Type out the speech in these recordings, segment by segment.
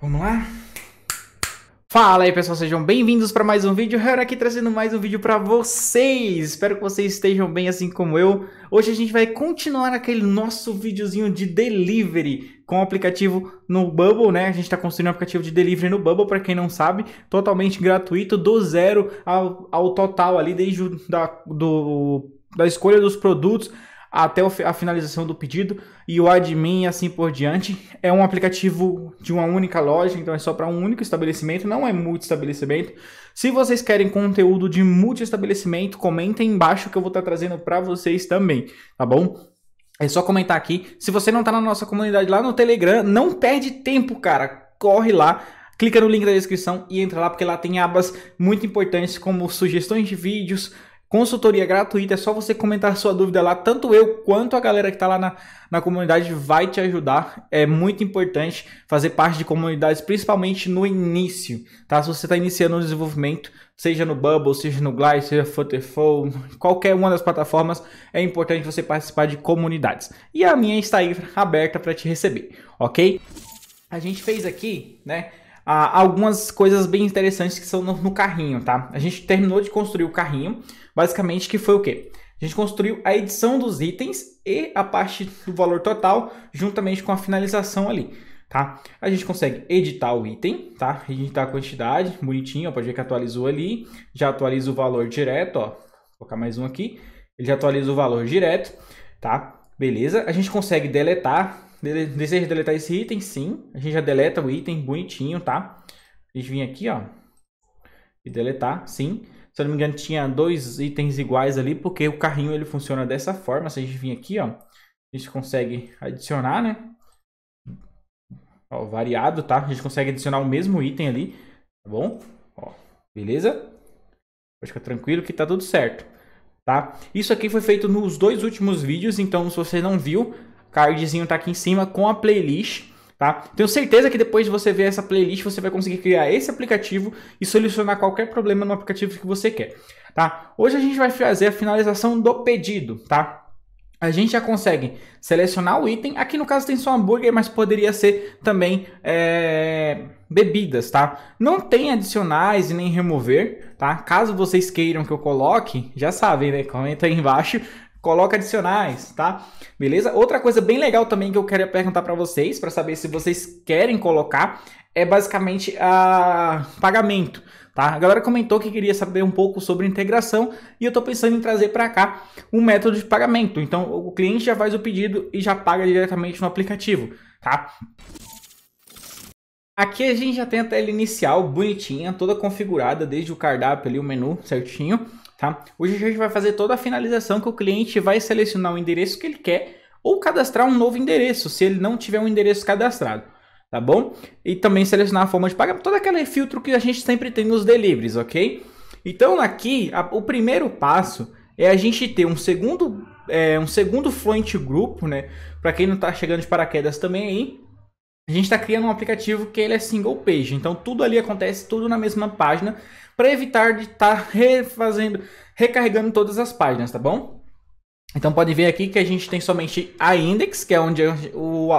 Vamos lá? Fala aí pessoal, sejam bem-vindos para mais um vídeo. Hero aqui trazendo mais um vídeo para vocês. Espero que vocês estejam bem assim como eu. Hoje a gente vai continuar aquele nosso videozinho de delivery com o aplicativo no Bubble, né? A gente está construindo um aplicativo de delivery no Bubble, para quem não sabe, totalmente gratuito, do zero ao, ao total ali, desde da, do, da escolha dos produtos até a finalização do pedido e o admin e assim por diante. É um aplicativo de uma única loja, então é só para um único estabelecimento, não é multi-estabelecimento. Se vocês querem conteúdo de multi-estabelecimento, comentem embaixo que eu vou estar tá trazendo para vocês também, tá bom? É só comentar aqui. Se você não está na nossa comunidade lá no Telegram, não perde tempo, cara. Corre lá, clica no link da descrição e entra lá, porque lá tem abas muito importantes como sugestões de vídeos, Consultoria gratuita, é só você comentar sua dúvida lá. Tanto eu quanto a galera que está lá na, na comunidade vai te ajudar. É muito importante fazer parte de comunidades, principalmente no início, tá? Se você está iniciando o desenvolvimento, seja no Bubble, seja no Glide, seja Futterfall, qualquer uma das plataformas, é importante você participar de comunidades. E a minha está aí aberta para te receber, ok? A gente fez aqui, né? ah, algumas coisas bem interessantes que são no, no carrinho, tá? A gente terminou de construir o carrinho, basicamente que foi o quê? A gente construiu a edição dos itens e a parte do valor total, juntamente com a finalização ali, tá? A gente consegue editar o item, tá? Editar a quantidade, bonitinho, ó, pode ver que atualizou ali. Já atualiza o valor direto, ó. Vou colocar mais um aqui. Ele já atualiza o valor direto, tá? Beleza? A gente consegue deletar, deseja deletar esse item? Sim. A gente já deleta o item bonitinho, tá? A gente vem aqui, ó. E deletar, sim. Se eu não me engano, tinha dois itens iguais ali, porque o carrinho ele funciona dessa forma. Se a gente vir aqui, ó. A gente consegue adicionar, né? Ó, variado, tá? A gente consegue adicionar o mesmo item ali, tá bom? Ó, beleza? Pode ficar tranquilo que tá tudo certo, tá? Isso aqui foi feito nos dois últimos vídeos, então se você não viu, cardzinho tá aqui em cima com a playlist. Tá? Tenho certeza que depois de você ver essa playlist, você vai conseguir criar esse aplicativo e solucionar qualquer problema no aplicativo que você quer. Tá? Hoje a gente vai fazer a finalização do pedido. Tá? A gente já consegue selecionar o item. Aqui no caso tem só hambúrguer, mas poderia ser também é, bebidas, tá? Não tem adicionais e nem remover, tá? Caso vocês queiram que eu coloque, já sabem, né? Comenta aí embaixo coloca adicionais, tá? Beleza? Outra coisa bem legal também que eu queria perguntar para vocês, para saber se vocês querem colocar, é basicamente a ah, pagamento, tá? A galera comentou que queria saber um pouco sobre integração e eu estou pensando em trazer para cá um método de pagamento. Então, o cliente já faz o pedido e já paga diretamente no aplicativo, tá? Aqui a gente já tem a tela inicial bonitinha, toda configurada, desde o cardápio ali, o menu certinho tá? Hoje a gente vai fazer toda a finalização que o cliente vai selecionar o endereço que ele quer ou cadastrar um novo endereço, se ele não tiver um endereço cadastrado, tá bom? E também selecionar a forma de pagar, todo aquele filtro que a gente sempre tem nos deliveries, ok? Então aqui, a, o primeiro passo é a gente ter um segundo, é, um segundo fluente grupo, né? Para quem não está chegando de paraquedas também aí, a gente está criando um aplicativo que ele é single page, então tudo ali acontece tudo na mesma página para evitar de estar tá refazendo, recarregando todas as páginas, tá bom? Então pode ver aqui que a gente tem somente a index, que é onde o,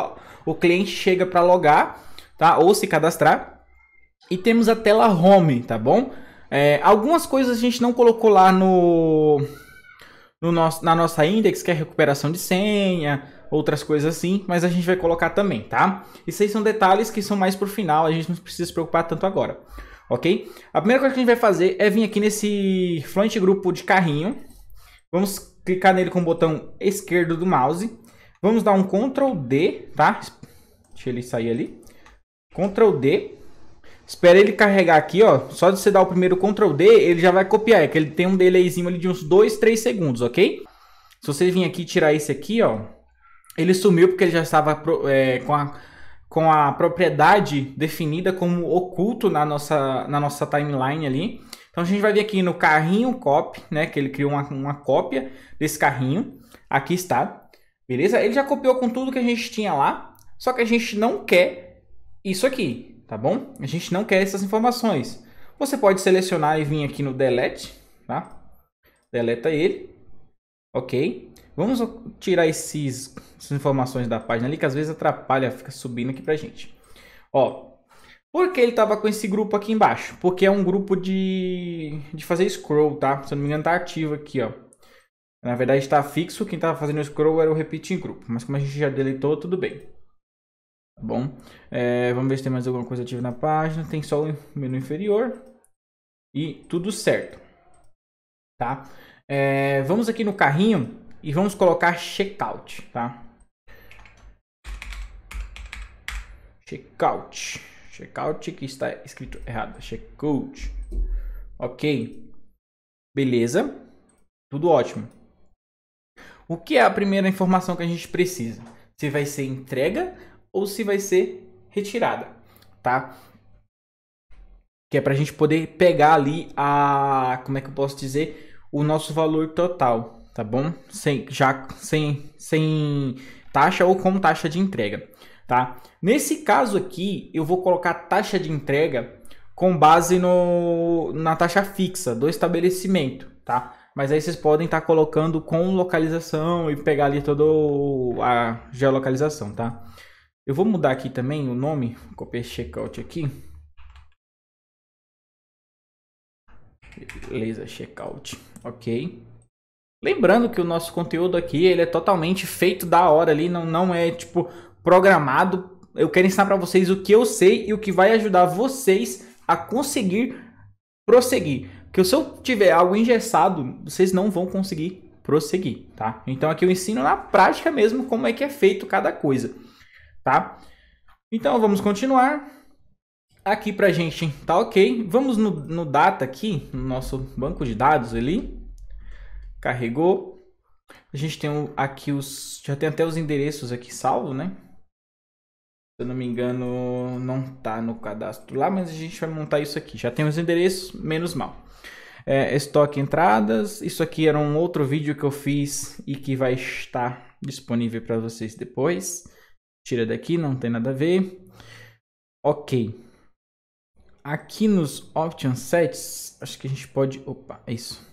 o cliente chega para logar, tá? Ou se cadastrar. E temos a tela home, tá bom? É, algumas coisas a gente não colocou lá no, no nosso, na nossa index, que é recuperação de senha, outras coisas assim, mas a gente vai colocar também, tá? Isso aí são detalhes que são mais pro final, a gente não precisa se preocupar tanto agora, ok? A primeira coisa que a gente vai fazer é vir aqui nesse fluent grupo de carrinho, vamos clicar nele com o botão esquerdo do mouse, vamos dar um Ctrl D, tá? Deixa ele sair ali, Ctrl D, Espera ele carregar aqui, ó. Só de você dar o primeiro Ctrl D, ele já vai copiar. É que ele tem um delayzinho ali de uns 2, 3 segundos, ok? Se você vir aqui tirar esse aqui, ó. Ele sumiu porque ele já estava é, com, a, com a propriedade definida como oculto na nossa, na nossa timeline ali. Então a gente vai vir aqui no carrinho copy, né? Que ele criou uma, uma cópia desse carrinho. Aqui está, beleza? Ele já copiou com tudo que a gente tinha lá, só que a gente não quer isso aqui, tá bom? A gente não quer essas informações. Você pode selecionar e vir aqui no delete, tá? Deleta ele, ok? Vamos tirar esses, essas informações da página ali que às vezes atrapalha, fica subindo aqui pra gente. Ó, por que ele tava com esse grupo aqui embaixo? Porque é um grupo de, de fazer scroll, tá? Se eu não me engano tá ativo aqui, ó. Na verdade está fixo, quem estava fazendo o scroll era o repeating em grupo, mas como a gente já deletou, tudo bem. Tá bom, é, vamos ver se tem mais alguma coisa ativa na página, tem só o menu inferior e tudo certo. Tá? É, vamos aqui no carrinho, e vamos colocar checkout, tá? Checkout. Checkout que está escrito errado. Checkout. Ok. Beleza. Tudo ótimo. O que é a primeira informação que a gente precisa? Se vai ser entrega ou se vai ser retirada, tá? Que é para a gente poder pegar ali a, como é que eu posso dizer, o nosso valor total, tá bom? Sem, já sem, sem taxa ou com taxa de entrega, tá? Nesse caso aqui, eu vou colocar taxa de entrega com base no, na taxa fixa do estabelecimento, tá? Mas aí vocês podem estar tá colocando com localização e pegar ali toda a geolocalização, tá? Eu vou mudar aqui também o nome, copiar checkout aqui. Beleza, checkout, ok. Lembrando que o nosso conteúdo aqui ele é totalmente feito da hora ali, não, não é tipo programado. Eu quero ensinar para vocês o que eu sei e o que vai ajudar vocês a conseguir prosseguir. Porque se eu tiver algo engessado, vocês não vão conseguir prosseguir, tá? Então aqui eu ensino na prática mesmo como é que é feito cada coisa, tá? Então vamos continuar. Aqui pra gente tá ok. Vamos no, no data aqui, no nosso banco de dados ali. Carregou. A gente tem aqui os. Já tem até os endereços aqui salvo, né? Se eu não me engano, não tá no cadastro lá, mas a gente vai montar isso aqui. Já tem os endereços, menos mal. É, estoque entradas. Isso aqui era um outro vídeo que eu fiz e que vai estar disponível para vocês depois. Tira daqui, não tem nada a ver. Ok. Aqui nos option sets, acho que a gente pode. Opa, é isso.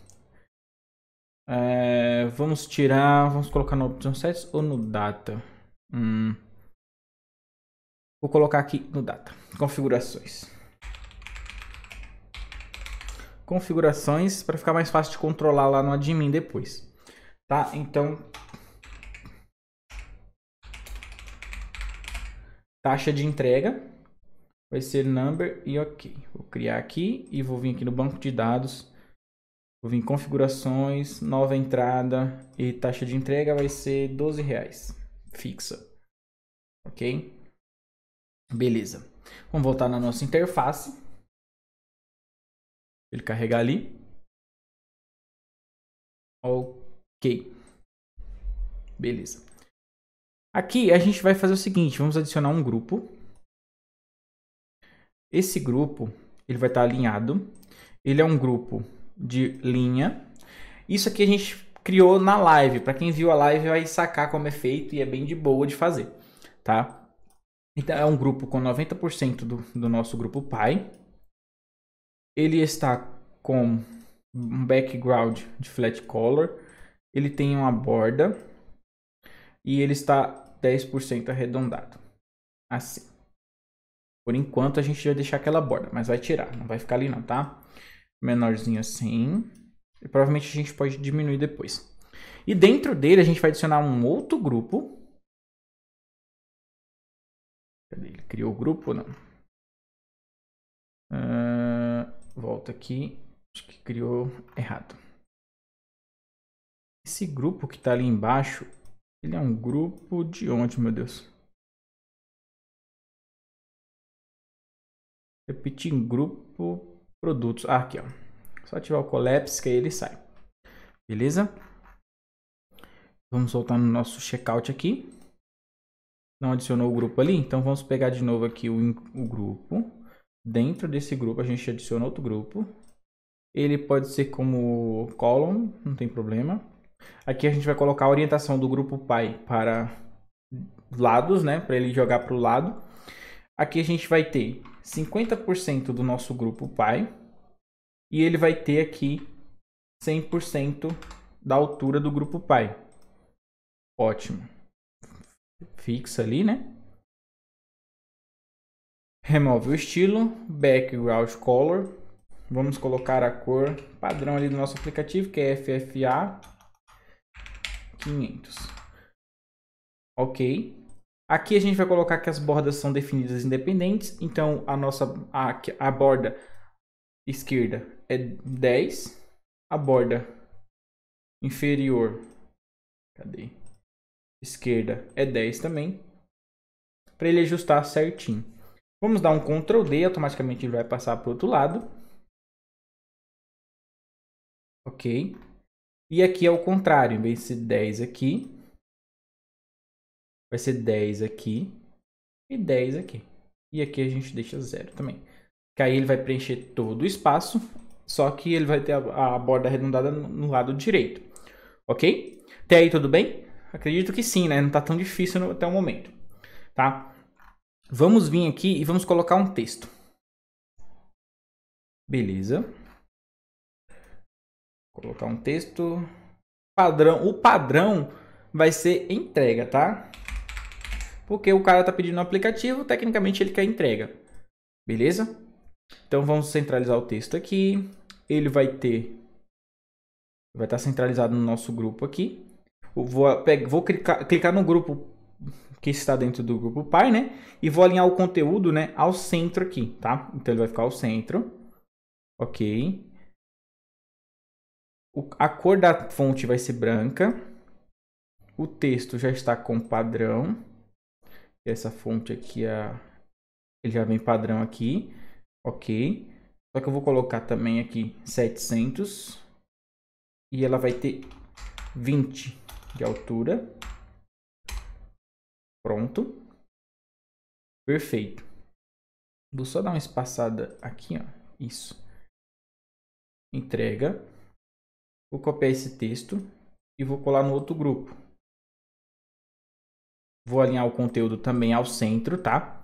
É, vamos tirar, vamos colocar no option sets ou no data? Hum. Vou colocar aqui no data, configurações. Configurações para ficar mais fácil de controlar lá no admin depois. Tá? Então taxa de entrega vai ser number e ok. Vou criar aqui e vou vir aqui no banco de dados Vou vir em configurações, nova entrada e taxa de entrega vai ser 12 reais fixa. Ok? Beleza. Vamos voltar na nossa interface. Ele carregar ali. Ok. Beleza. Aqui a gente vai fazer o seguinte, vamos adicionar um grupo. Esse grupo, ele vai estar alinhado. Ele é um grupo de linha. Isso aqui a gente criou na live. Para quem viu a live vai sacar como é feito e é bem de boa de fazer, tá? Então é um grupo com 90% do, do nosso grupo pai. Ele está com um background de flat color. Ele tem uma borda e ele está 10% arredondado. Assim. Por enquanto a gente vai deixar aquela borda, mas vai tirar, não vai ficar ali não, tá? menorzinho assim. E provavelmente a gente pode diminuir depois. E dentro dele a gente vai adicionar um outro grupo. Cadê ele? Criou o grupo não? Uh, volta aqui. Acho que criou errado. Esse grupo que está ali embaixo, ele é um grupo de onde, meu Deus? Repetir grupo produtos. Ah, aqui, ó. Só ativar o Collapse que aí ele sai. Beleza? Vamos voltar no nosso checkout aqui. Não adicionou o grupo ali, então vamos pegar de novo aqui o, o grupo. Dentro desse grupo a gente adiciona outro grupo. Ele pode ser como column, não tem problema. Aqui a gente vai colocar a orientação do grupo pai para lados, né? Para ele jogar para o lado. Aqui a gente vai ter 50% do nosso grupo pai e ele vai ter aqui 100% da altura do grupo pai. Ótimo. Fixa ali, né? Remove o estilo, background color. Vamos colocar a cor padrão ali do nosso aplicativo, que é FFA 500. OK. Aqui a gente vai colocar que as bordas são definidas independentes, então a nossa a, a borda esquerda é 10, a borda inferior cadê? esquerda é 10 também, para ele ajustar certinho. Vamos dar um Ctrl D, automaticamente ele vai passar para o outro lado. Ok. E aqui é o contrário, em vez de 10 aqui, vai ser 10 aqui e 10 aqui. E aqui a gente deixa zero também. Que aí ele vai preencher todo o espaço, só que ele vai ter a, a borda arredondada no, no lado direito. Ok? Até aí tudo bem? Acredito que sim, né? Não está tão difícil no, até o momento. Tá? Vamos vir aqui e vamos colocar um texto. Beleza. colocar um texto. Padrão. O padrão vai ser entrega, tá? porque o cara está pedindo um aplicativo, tecnicamente ele quer entrega. Beleza? Então vamos centralizar o texto aqui. Ele vai ter vai estar tá centralizado no nosso grupo aqui. Eu vou vou clicar, clicar no grupo que está dentro do grupo pai, né? E vou alinhar o conteúdo, né, ao centro aqui, tá? Então ele vai ficar ao centro. OK. O, a cor da fonte vai ser branca. O texto já está com padrão essa fonte aqui, a... ele já vem padrão aqui, ok. Só que eu vou colocar também aqui 700 e ela vai ter 20 de altura. Pronto. Perfeito. Vou só dar uma espaçada aqui, ó. Isso. Entrega. Vou copiar esse texto e vou colar no outro grupo. Vou alinhar o conteúdo também ao centro, tá?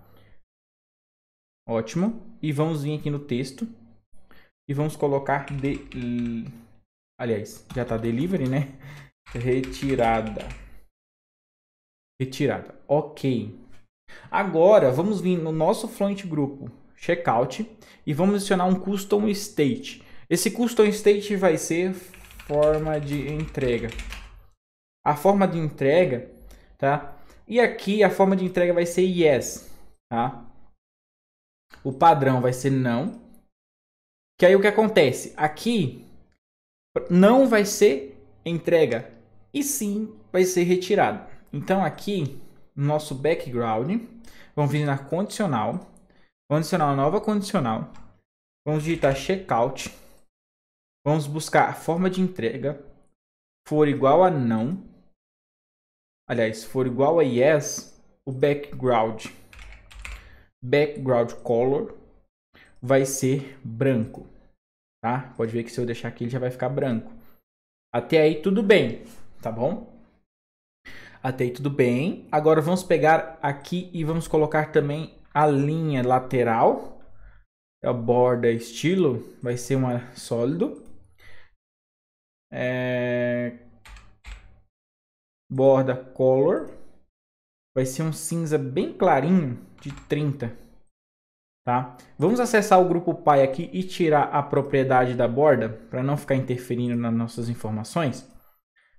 Ótimo. E vamos vir aqui no texto e vamos colocar de... aliás, já está delivery, né? Retirada. Retirada. Ok. Agora, vamos vir no nosso Fluent Grupo Checkout e vamos adicionar um Custom State. Esse Custom State vai ser forma de entrega. A forma de entrega, tá? E aqui a forma de entrega vai ser yes, tá? O padrão vai ser não. Que aí o que acontece? Aqui não vai ser entrega e sim vai ser retirado. Então aqui no nosso background, vamos vir na condicional, condicional nova condicional, vamos digitar checkout, vamos buscar a forma de entrega for igual a não aliás, for igual a yes, o background, background color vai ser branco, tá? Pode ver que se eu deixar aqui ele já vai ficar branco. Até aí tudo bem, tá bom? Até aí tudo bem. Agora vamos pegar aqui e vamos colocar também a linha lateral. A é borda estilo vai ser uma sólido. É, borda color, vai ser um cinza bem clarinho de 30, tá? Vamos acessar o grupo pai aqui e tirar a propriedade da borda para não ficar interferindo nas nossas informações,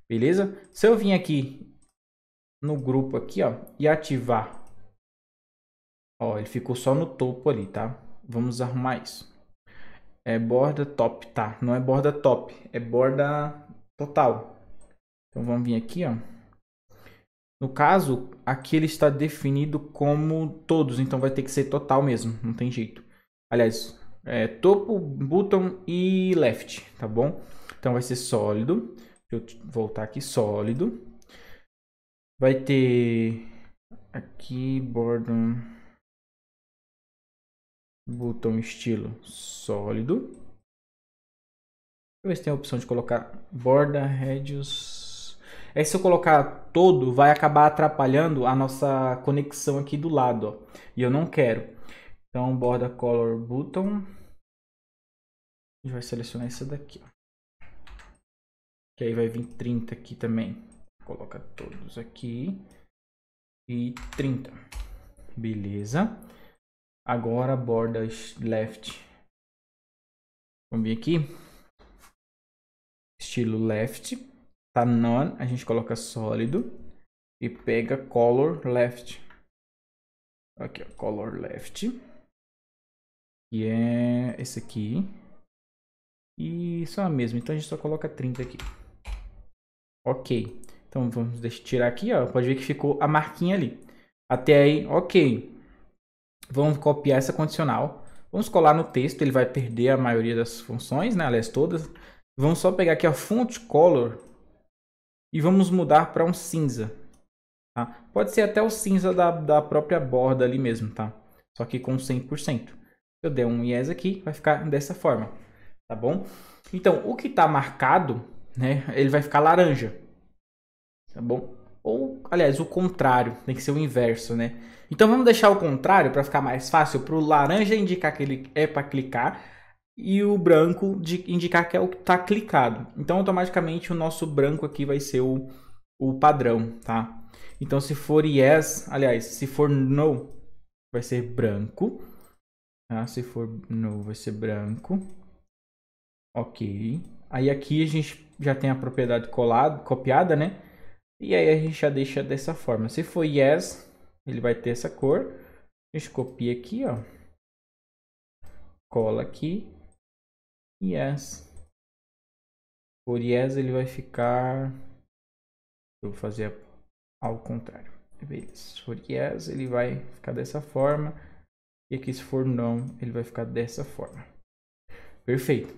beleza? Se eu vim aqui no grupo aqui, ó, e ativar, ó, ele ficou só no topo ali, tá? Vamos arrumar isso. É borda top, tá? Não é borda top, é borda total. Então vamos vir aqui, ó. No caso, aqui ele está definido como todos, então vai ter que ser total mesmo, não tem jeito. Aliás, é topo, botão e left, tá bom? Então vai ser sólido. Deixa eu voltar aqui, sólido. Vai ter aqui, bottom, botão estilo sólido. Deixa eu ver se tem a opção de colocar borda, radius, é se eu colocar todo, vai acabar atrapalhando a nossa conexão aqui do lado, ó. E eu não quero. Então, borda color button. A gente vai selecionar essa daqui, ó. Que aí vai vir 30 aqui também. Coloca todos aqui. E 30. Beleza. Agora, borda left. Vamos vir aqui. Estilo left tá none, a gente coloca sólido e pega color left. Aqui, ó, color left. E é esse aqui. E é a mesma, então a gente só coloca 30 aqui. Ok. Então vamos deixa, tirar aqui, ó. Pode ver que ficou a marquinha ali. Até aí, ok. Vamos copiar essa condicional. Vamos colar no texto, ele vai perder a maioria das funções, né? Aliás, todas. Vamos só pegar aqui a fonte color e vamos mudar para um cinza. Tá? Pode ser até o cinza da, da própria borda ali mesmo, tá? Só que com 100%. Se eu der um yes aqui, vai ficar dessa forma, tá bom? Então, o que está marcado, né, ele vai ficar laranja, tá bom? Ou, aliás, o contrário, tem que ser o inverso, né? Então, vamos deixar o contrário para ficar mais fácil, para o laranja indicar que ele é para clicar e o branco de indicar que é o que está clicado. Então, automaticamente, o nosso branco aqui vai ser o, o padrão, tá? Então, se for yes, aliás, se for no, vai ser branco. Tá? Se for no, vai ser branco. Ok. Aí aqui a gente já tem a propriedade colado, copiada, né? E aí a gente já deixa dessa forma. Se for yes, ele vai ter essa cor. A gente copia aqui, ó. Cola aqui yes. Por yes ele vai ficar... Eu vou fazer ao contrário. Beleza. Se for yes, ele vai ficar dessa forma. E aqui se for não, ele vai ficar dessa forma. Perfeito.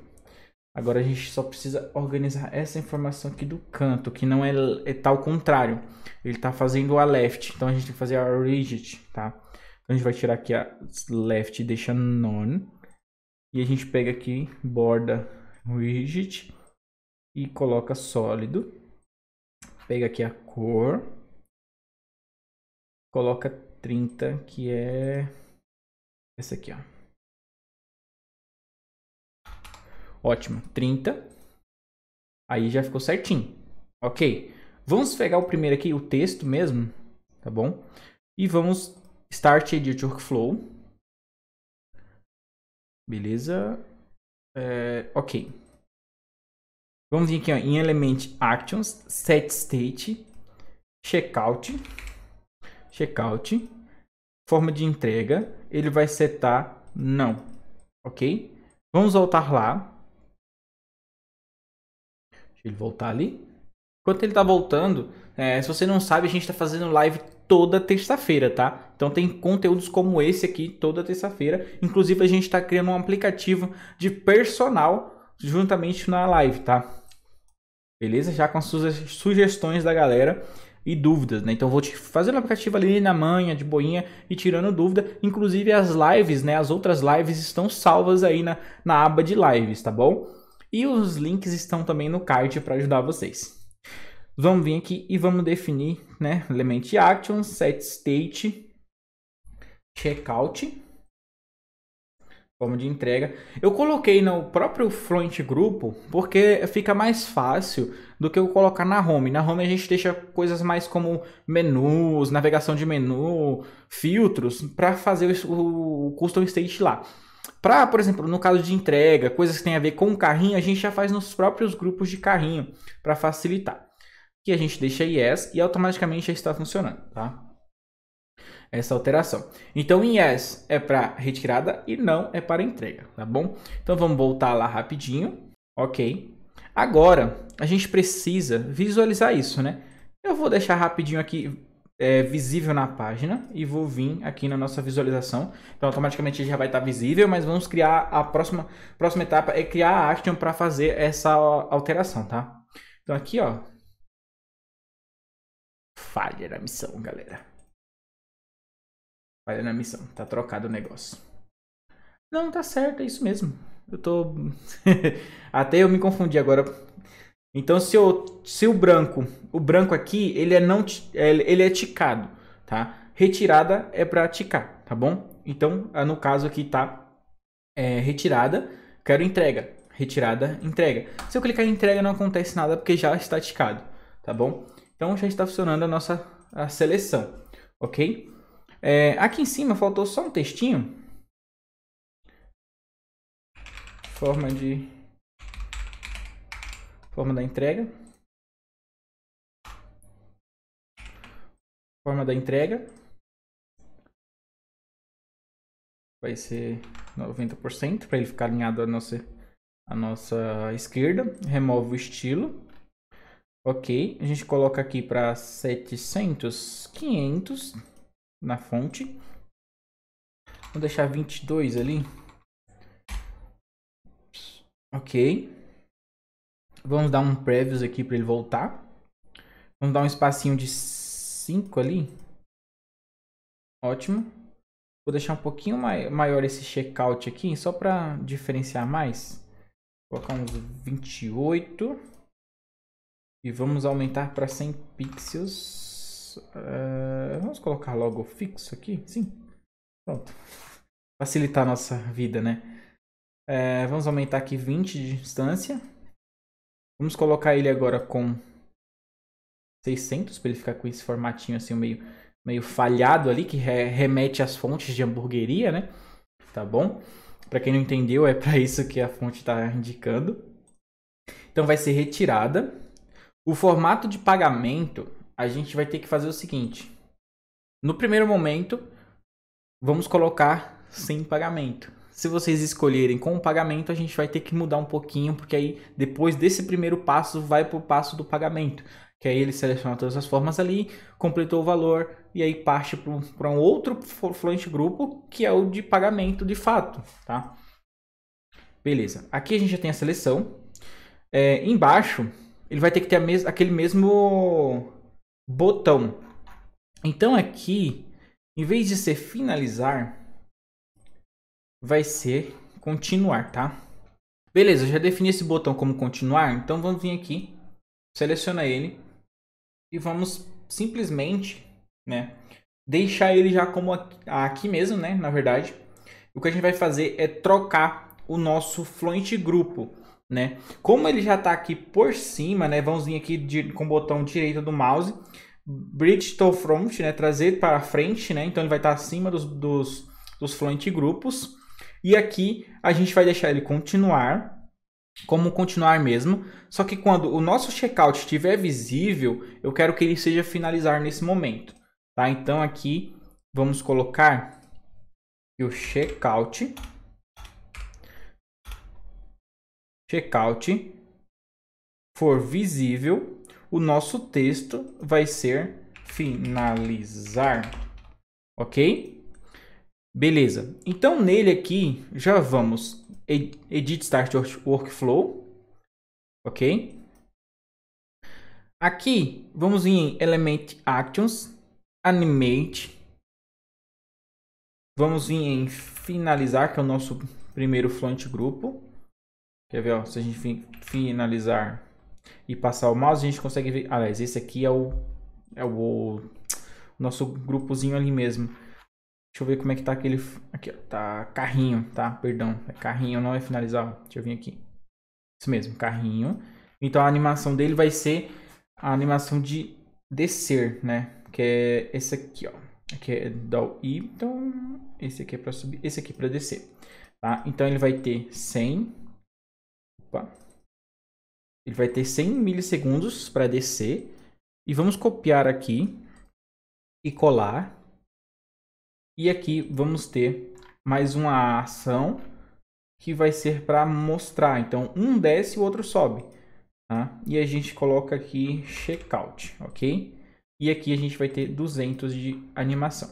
Agora a gente só precisa organizar essa informação aqui do canto, que não é, é tá ao contrário. Ele está fazendo a left, então a gente tem que fazer a rigid, tá? Então a gente vai tirar aqui a left e deixa none. E a gente pega aqui borda rigid e coloca sólido. Pega aqui a cor. Coloca 30, que é essa aqui, ó. Ótimo, 30. Aí já ficou certinho. Ok. Vamos pegar o primeiro aqui, o texto mesmo, tá bom? E vamos Start Edit Workflow. Beleza? É, ok. Vamos vir aqui ó, em Element Actions, Set State, Checkout, Checkout, Forma de entrega, ele vai setar não, ok? Vamos voltar lá. Deixa ele voltar ali. Enquanto ele está voltando, é, se você não sabe, a gente está fazendo live toda terça-feira, tá? Então tem conteúdos como esse aqui toda terça-feira. Inclusive a gente está criando um aplicativo de personal juntamente na live, tá? Beleza? Já com as sugestões da galera e dúvidas, né? Então vou te fazer um aplicativo ali na manhã, de boinha e tirando dúvida. Inclusive as lives, né? As outras lives estão salvas aí na, na aba de lives, tá bom? E os links estão também no card para ajudar vocês vamos vir aqui e vamos definir, né, element action, set state, checkout, forma de entrega. Eu coloquei no próprio front grupo porque fica mais fácil do que eu colocar na home. Na home a gente deixa coisas mais como menus, navegação de menu, filtros para fazer o custom state lá. Para, por exemplo, no caso de entrega, coisas que tem a ver com o carrinho, a gente já faz nos próprios grupos de carrinho para facilitar que a gente deixa yes e automaticamente já está funcionando, tá? Essa alteração. Então, em yes é para retirada e não é para entrega, tá bom? Então, vamos voltar lá rapidinho, ok? Agora, a gente precisa visualizar isso, né? Eu vou deixar rapidinho aqui é, visível na página e vou vir aqui na nossa visualização. Então, automaticamente já vai estar visível, mas vamos criar a próxima, próxima etapa, é criar a action para fazer essa alteração, tá? Então, aqui, ó, Falha na missão, galera. Falha na missão. Tá trocado o negócio. Não, tá certo, é isso mesmo. Eu tô. Até eu me confundi agora. Então, se, eu, se o branco. O branco aqui, ele é não. É, ele é ticado, tá? Retirada é pra ticar, tá bom? Então, ah, no caso aqui tá é, retirada. Quero entrega. Retirada, entrega. Se eu clicar em entrega, não acontece nada porque já está ticado, tá bom? Então já está funcionando a nossa a seleção, ok? É, aqui em cima faltou só um textinho. Forma de forma da entrega. Forma da entrega vai ser 90% para ele ficar alinhado à nossa à nossa esquerda. Remove o estilo. Ok, a gente coloca aqui para 700, 500 na fonte. Vou deixar 22 ali. Ok. Vamos dar um previews aqui para ele voltar. Vamos dar um espacinho de 5 ali. Ótimo. Vou deixar um pouquinho maior esse checkout aqui, só para diferenciar mais. Vou colocar uns 28. 28. E vamos aumentar para 100 pixels. Uh, vamos colocar logo fixo aqui? Sim. Pronto. Facilitar a nossa vida, né? Uh, vamos aumentar aqui 20 de distância. Vamos colocar ele agora com 600 para ele ficar com esse formatinho assim meio, meio falhado ali, que re remete às fontes de hamburgueria, né? Tá bom? Para quem não entendeu, é para isso que a fonte está indicando. Então vai ser retirada. O formato de pagamento, a gente vai ter que fazer o seguinte. No primeiro momento, vamos colocar sem pagamento. Se vocês escolherem com o pagamento, a gente vai ter que mudar um pouquinho, porque aí depois desse primeiro passo vai para o passo do pagamento. Que aí ele seleciona todas as formas ali, completou o valor e aí parte para um outro fluente grupo, que é o de pagamento de fato, tá? Beleza. Aqui a gente já tem a seleção. É, embaixo ele vai ter que ter mes aquele mesmo botão. Então aqui, em vez de ser finalizar, vai ser continuar, tá? Beleza, eu já defini esse botão como continuar, então vamos vir aqui, seleciona ele e vamos simplesmente, né, deixar ele já como aqui, aqui mesmo, né, na verdade. O que a gente vai fazer é trocar o nosso fluente grupo né? Como ele já está aqui por cima, né? Vamos vir aqui de, com o botão direito do mouse, bridge to front, né? Trazer para frente, né? Então ele vai estar tá acima dos, dos, dos fluent grupos. E aqui a gente vai deixar ele continuar, como continuar mesmo. Só que quando o nosso checkout estiver visível, eu quero que ele seja finalizar nesse momento, tá? Então aqui vamos colocar o checkout checkout for visível, o nosso texto vai ser finalizar. Ok? Beleza. Então, nele aqui, já vamos edit start workflow. Ok? Aqui, vamos em element actions, animate. Vamos em finalizar, que é o nosso primeiro front grupo. Quer ver, ó, se a gente finalizar e passar o mouse, a gente consegue ver... Aliás, esse aqui é o, é o nosso grupozinho ali mesmo. Deixa eu ver como é que tá aquele... Aqui, ó, tá carrinho, tá? Perdão, é carrinho, não é finalizar. Deixa eu vir aqui. Isso mesmo, carrinho. Então a animação dele vai ser a animação de descer, né? Que é esse aqui, ó. Aqui é do I. Então esse aqui é para subir, esse aqui é para descer, tá? Então ele vai ter 100, Opa. Ele vai ter 100 milissegundos para descer. E vamos copiar aqui e colar. E aqui vamos ter mais uma ação que vai ser para mostrar. Então, um desce e o outro sobe. Tá? E a gente coloca aqui checkout, ok? E aqui a gente vai ter 200 de animação.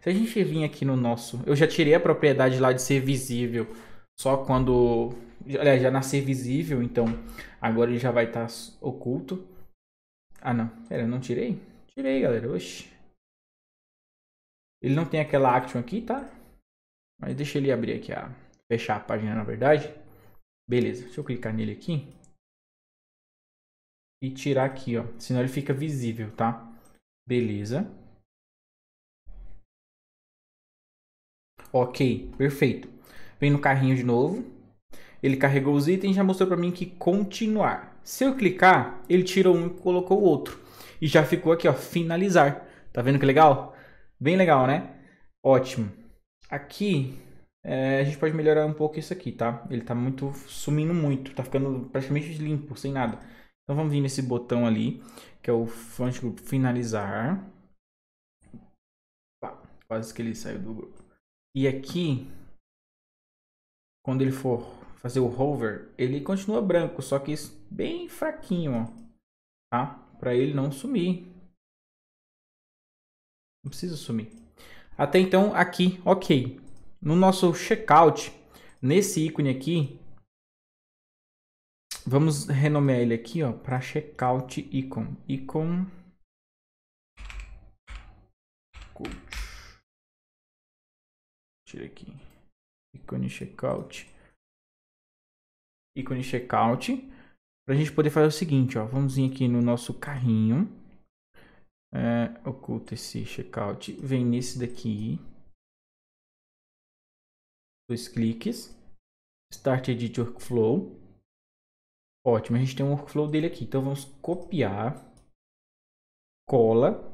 Se a gente vir aqui no nosso... Eu já tirei a propriedade lá de ser visível só quando Aliás, já nascer visível, então agora ele já vai estar tá oculto. Ah, não. Pera, eu não tirei? Tirei, galera. Oxi. Ele não tem aquela action aqui, tá? Mas deixa ele abrir aqui a... Fechar a página, na verdade. Beleza. Deixa eu clicar nele aqui. E tirar aqui, ó. Senão ele fica visível, tá? Beleza. Ok, perfeito. Vem no carrinho de novo. Ele carregou os itens e já mostrou para mim que continuar. Se eu clicar, ele tirou um e colocou o outro. E já ficou aqui, ó, finalizar. Tá vendo que legal? Bem legal, né? Ótimo. Aqui, é, a gente pode melhorar um pouco isso aqui, tá? Ele tá muito sumindo muito, tá ficando praticamente limpo, sem nada. Então vamos vir nesse botão ali, que é o Front Group Finalizar. quase que ele saiu do grupo. E aqui, quando ele for fazer o hover, ele continua branco, só que isso bem fraquinho, ó, tá? Para ele não sumir. Não precisa sumir. Até então aqui, OK. No nosso checkout, nesse ícone aqui, vamos renomear ele aqui, ó, para checkout icon, icon Tira aqui. Ícone checkout ícone checkout, para a gente poder fazer o seguinte, ó, vamos vir aqui no nosso carrinho, é, oculta esse checkout, vem nesse daqui, dois cliques, Start Edit Workflow, ótimo, a gente tem um workflow dele aqui, então vamos copiar, cola,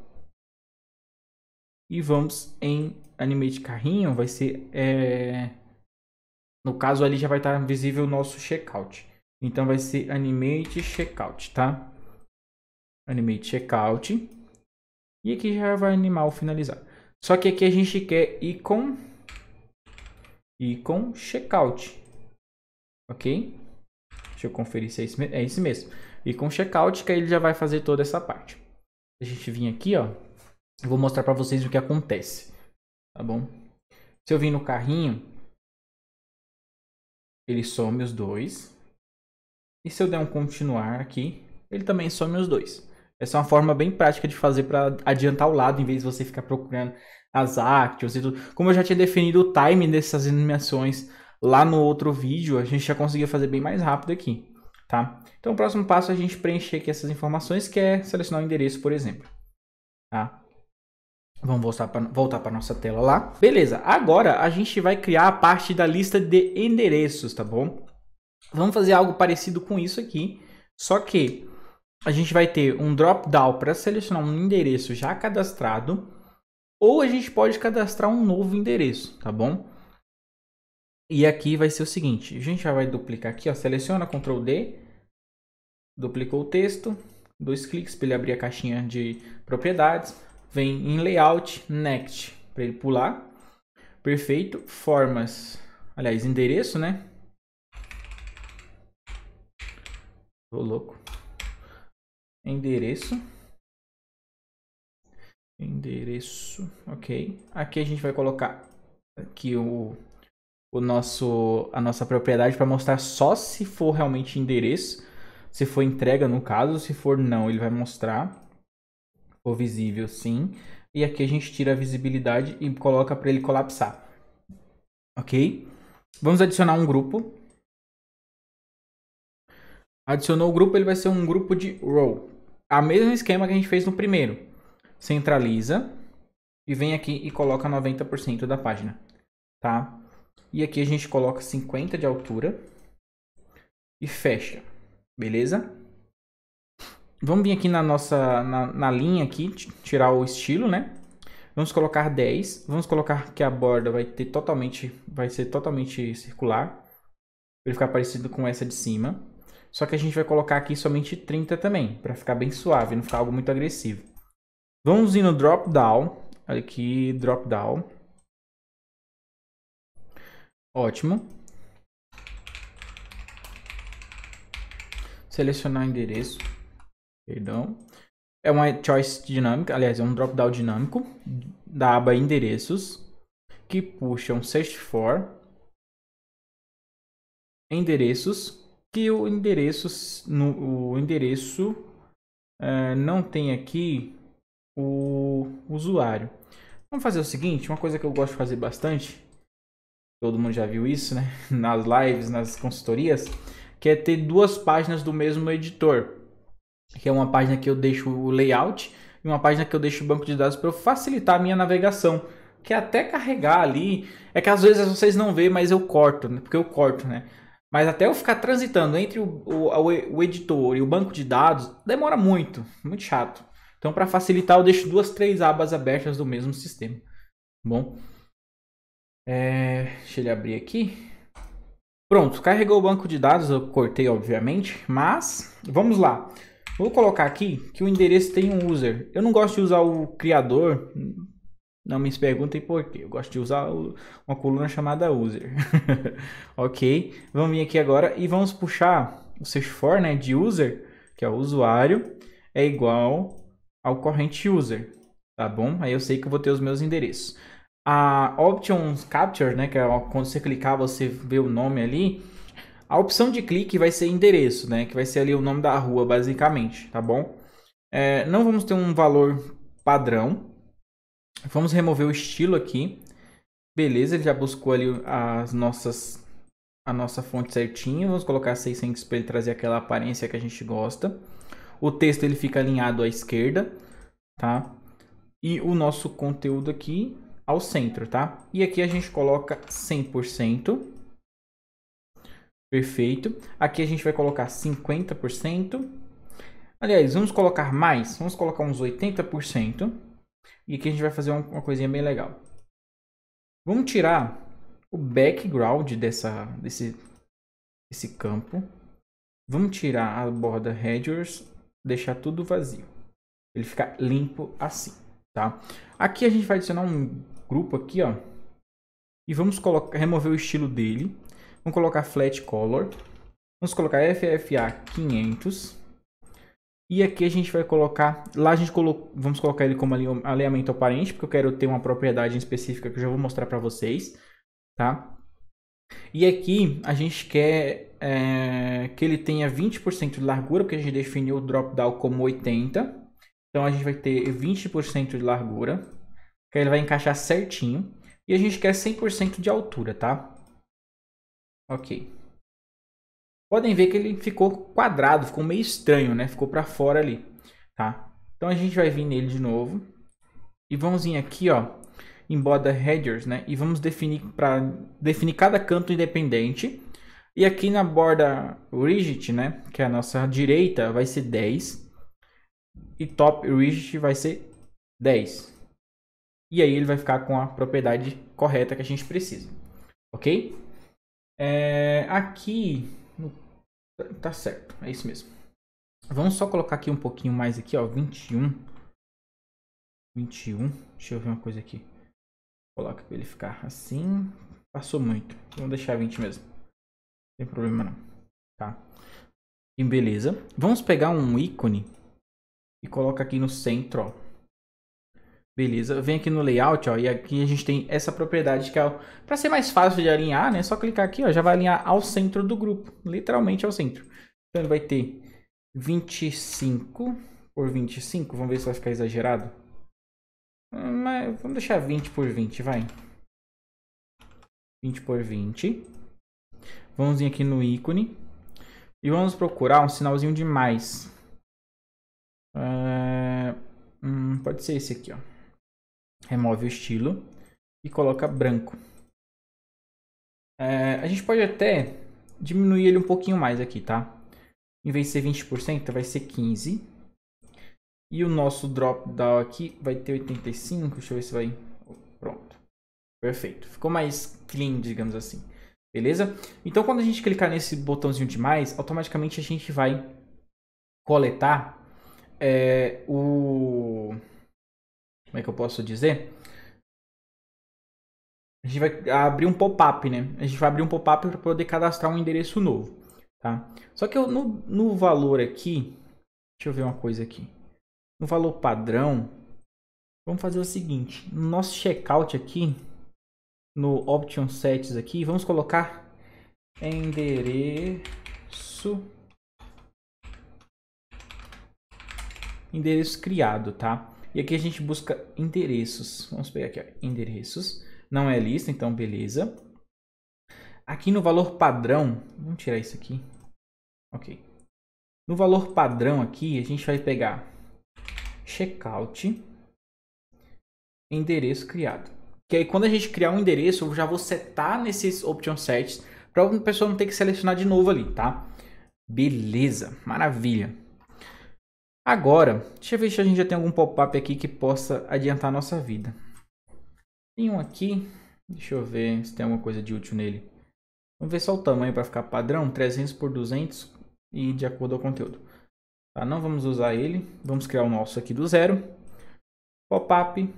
e vamos em Animate Carrinho, vai ser... É, no caso ali já vai estar visível o nosso checkout. Então vai ser animate checkout, tá? Animate checkout. E aqui já vai animar o finalizar. Só que aqui a gente quer icon icon checkout. OK? Deixa eu conferir se é isso, é isso mesmo. Icon checkout que aí ele já vai fazer toda essa parte. A gente vir aqui, ó, eu vou mostrar para vocês o que acontece, tá bom? Se eu vim no carrinho, ele some os dois. E se eu der um continuar aqui, ele também some os dois. Essa é uma forma bem prática de fazer para adiantar o lado, em vez de você ficar procurando as actions e tudo. Como eu já tinha definido o time dessas animações lá no outro vídeo, a gente já conseguia fazer bem mais rápido aqui, tá? Então o próximo passo é a gente preencher aqui essas informações, que é selecionar o endereço, por exemplo, tá? Vamos voltar para voltar para nossa tela lá. Beleza, agora a gente vai criar a parte da lista de endereços, tá bom? Vamos fazer algo parecido com isso aqui, só que a gente vai ter um drop down para selecionar um endereço já cadastrado, ou a gente pode cadastrar um novo endereço, tá bom? E aqui vai ser o seguinte, a gente já vai duplicar aqui, ó, seleciona, Ctrl D, duplicou o texto, dois cliques para ele abrir a caixinha de propriedades, vem em layout next para ele pular. Perfeito, formas. Aliás, endereço, né? Tô louco. Endereço. Endereço, ok. Aqui a gente vai colocar aqui o, o nosso a nossa propriedade para mostrar só se for realmente endereço, se for entrega no caso, se for não, ele vai mostrar Ficou visível, sim. E aqui a gente tira a visibilidade e coloca para ele colapsar. Ok? Vamos adicionar um grupo. Adicionou o grupo, ele vai ser um grupo de row. A mesmo esquema que a gente fez no primeiro. Centraliza e vem aqui e coloca 90% da página, tá? E aqui a gente coloca 50 de altura e fecha, beleza? Vamos vir aqui na nossa na, na linha aqui, tirar o estilo, né? Vamos colocar 10. Vamos colocar que a borda vai ter totalmente, vai ser totalmente circular. Para ele ficar parecido com essa de cima. Só que a gente vai colocar aqui somente 30 também, para ficar bem suave, não ficar algo muito agressivo. Vamos ir no drop down, aqui drop down. Ótimo. Selecionar endereço. Perdão. É uma choice dinâmica, aliás, é um drop-down dinâmico da aba endereços que puxa um search for endereços que o endereço no, o endereço é, não tem aqui o usuário. Vamos fazer o seguinte, uma coisa que eu gosto de fazer bastante, todo mundo já viu isso, né? Nas lives, nas consultorias, que é ter duas páginas do mesmo editor que é uma página que eu deixo o layout e uma página que eu deixo o banco de dados para facilitar a minha navegação. Que é até carregar ali, é que às vezes vocês não veem, mas eu corto, né? porque eu corto, né? Mas até eu ficar transitando entre o, o, o editor e o banco de dados, demora muito, muito chato. Então, para facilitar, eu deixo duas, três abas abertas do mesmo sistema. Bom, é, deixa ele abrir aqui. Pronto, carregou o banco de dados, eu cortei, obviamente, mas vamos lá. Vou colocar aqui que o endereço tem um user. Eu não gosto de usar o criador. Não me perguntem por quê. Eu gosto de usar uma coluna chamada user. ok. Vamos vir aqui agora e vamos puxar o search for né, de user, que é o usuário, é igual ao corrente user. Tá bom? Aí eu sei que eu vou ter os meus endereços. A options capture, né, que é quando você clicar você vê o nome ali, a opção de clique vai ser endereço, né? Que vai ser ali o nome da rua, basicamente, tá bom? É, não vamos ter um valor padrão. Vamos remover o estilo aqui. Beleza, ele já buscou ali as nossas a nossa fonte certinha. Vamos colocar 600 para ele trazer aquela aparência que a gente gosta. O texto ele fica alinhado à esquerda, tá? E o nosso conteúdo aqui ao centro, tá? E aqui a gente coloca 100%. Perfeito. Aqui a gente vai colocar 50%. Aliás, vamos colocar mais. Vamos colocar uns 80%. E aqui a gente vai fazer uma coisinha bem legal. Vamos tirar o background dessa, desse, desse campo. Vamos tirar a borda headers, deixar tudo vazio. Ele fica limpo assim, tá? Aqui a gente vai adicionar um grupo aqui, ó. E vamos colocar, remover o estilo dele. Vamos colocar flat color. Vamos colocar FFA 500. E aqui a gente vai colocar, lá a gente colocou, vamos colocar ele como alinhamento aparente, porque eu quero ter uma propriedade específica que eu já vou mostrar para vocês, tá? E aqui a gente quer é, que ele tenha 20% de largura, porque a gente definiu o drop down como 80. Então a gente vai ter 20% de largura, que ele vai encaixar certinho. E a gente quer 100% de altura, tá? Ok. Podem ver que ele ficou quadrado, ficou meio estranho, né? Ficou para fora ali, tá? Então a gente vai vir nele de novo e vamos vir aqui, ó, em border headers, né? E vamos definir para definir cada canto independente. E aqui na borda rigid, né, que é a nossa direita, vai ser 10 e top rigid vai ser 10. E aí ele vai ficar com a propriedade correta que a gente precisa. OK? É, aqui, tá certo, é isso mesmo. Vamos só colocar aqui um pouquinho mais aqui, ó, 21. 21, deixa eu ver uma coisa aqui. Coloca para ele ficar assim. Passou muito, vamos deixar 20 mesmo. Não tem problema não, tá? E beleza. Vamos pegar um ícone e coloca aqui no centro, ó. Beleza, vem aqui no layout, ó, e aqui a gente tem essa propriedade que é para ser mais fácil de alinhar, né? É só clicar aqui, ó, já vai alinhar ao centro do grupo, literalmente ao centro. Então ele vai ter 25 por 25, vamos ver se vai ficar exagerado. Hum, mas vamos deixar 20 por 20, vai. 20 por 20. Vamos vir aqui no ícone e vamos procurar um sinalzinho de mais. É... Hum, pode ser esse aqui, ó remove o estilo e coloca branco. É, a gente pode até diminuir ele um pouquinho mais aqui, tá? Em vez de ser 20%, vai ser 15%. E o nosso drop down aqui vai ter 85%. Deixa eu ver se vai... Pronto. Perfeito. Ficou mais clean, digamos assim. Beleza? Então, quando a gente clicar nesse botãozinho de mais, automaticamente a gente vai coletar é, o como é que eu posso dizer? A gente vai abrir um pop-up, né? A gente vai abrir um pop-up para poder cadastrar um endereço novo, tá? Só que eu, no, no valor aqui, deixa eu ver uma coisa aqui. No valor padrão, vamos fazer o seguinte, no nosso checkout aqui, no option sets aqui, vamos colocar endereço endereço criado, tá? E aqui a gente busca endereços. Vamos pegar aqui, ó, endereços. Não é lista, então beleza. Aqui no valor padrão, vamos tirar isso aqui. Ok. No valor padrão aqui, a gente vai pegar checkout, endereço criado. Que aí quando a gente criar um endereço, eu já vou setar nesses option sets para a pessoa não ter que selecionar de novo ali, tá? Beleza, maravilha. Agora, deixa eu ver se a gente já tem algum pop-up aqui que possa adiantar a nossa vida. Tem um aqui. Deixa eu ver se tem alguma coisa de útil nele. Vamos ver só o tamanho para ficar padrão. 300 por 200 e de acordo ao conteúdo. Tá, não vamos usar ele. Vamos criar o nosso aqui do zero. Pop-up.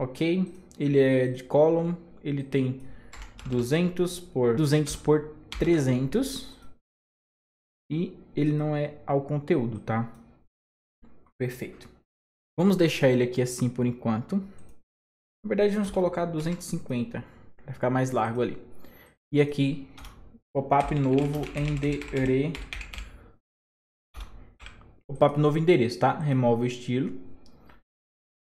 Ok. Ele é de column. Ele tem 200 por 200 por 300 e ele não é ao conteúdo, tá? Perfeito. Vamos deixar ele aqui assim por enquanto. Na verdade, vamos colocar 250. Vai ficar mais largo ali. E aqui, pop-up novo endere... Pop-up novo endereço, tá? Remove o estilo.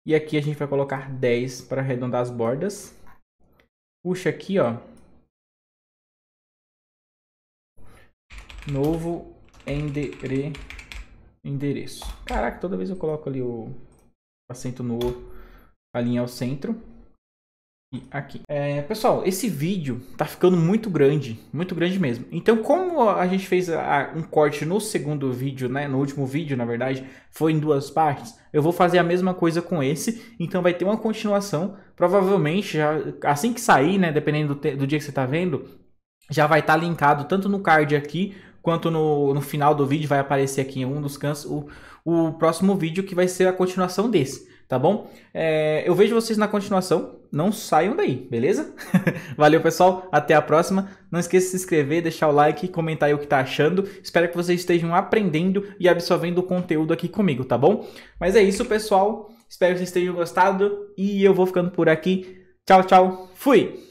E aqui a gente vai colocar 10 para arredondar as bordas. Puxa aqui, ó. Novo endere, endereço. Caraca, toda vez eu coloco ali o acento no a linha ao centro. E aqui. É, pessoal, esse vídeo tá ficando muito grande, muito grande mesmo. Então, como a gente fez a, um corte no segundo vídeo, né, no último vídeo, na verdade, foi em duas partes, eu vou fazer a mesma coisa com esse, então vai ter uma continuação, provavelmente, já, assim que sair, né, dependendo do, do dia que você tá vendo, já vai estar tá linkado tanto no card aqui quanto no, no final do vídeo vai aparecer aqui em um dos cantos o, o próximo vídeo que vai ser a continuação desse, tá bom? É, eu vejo vocês na continuação, não saiam daí, beleza? Valeu pessoal, até a próxima. Não esqueça de se inscrever, deixar o like, comentar aí o que tá achando. Espero que vocês estejam aprendendo e absorvendo o conteúdo aqui comigo, tá bom? Mas é isso pessoal, espero que vocês tenham gostado e eu vou ficando por aqui. Tchau, tchau, fui!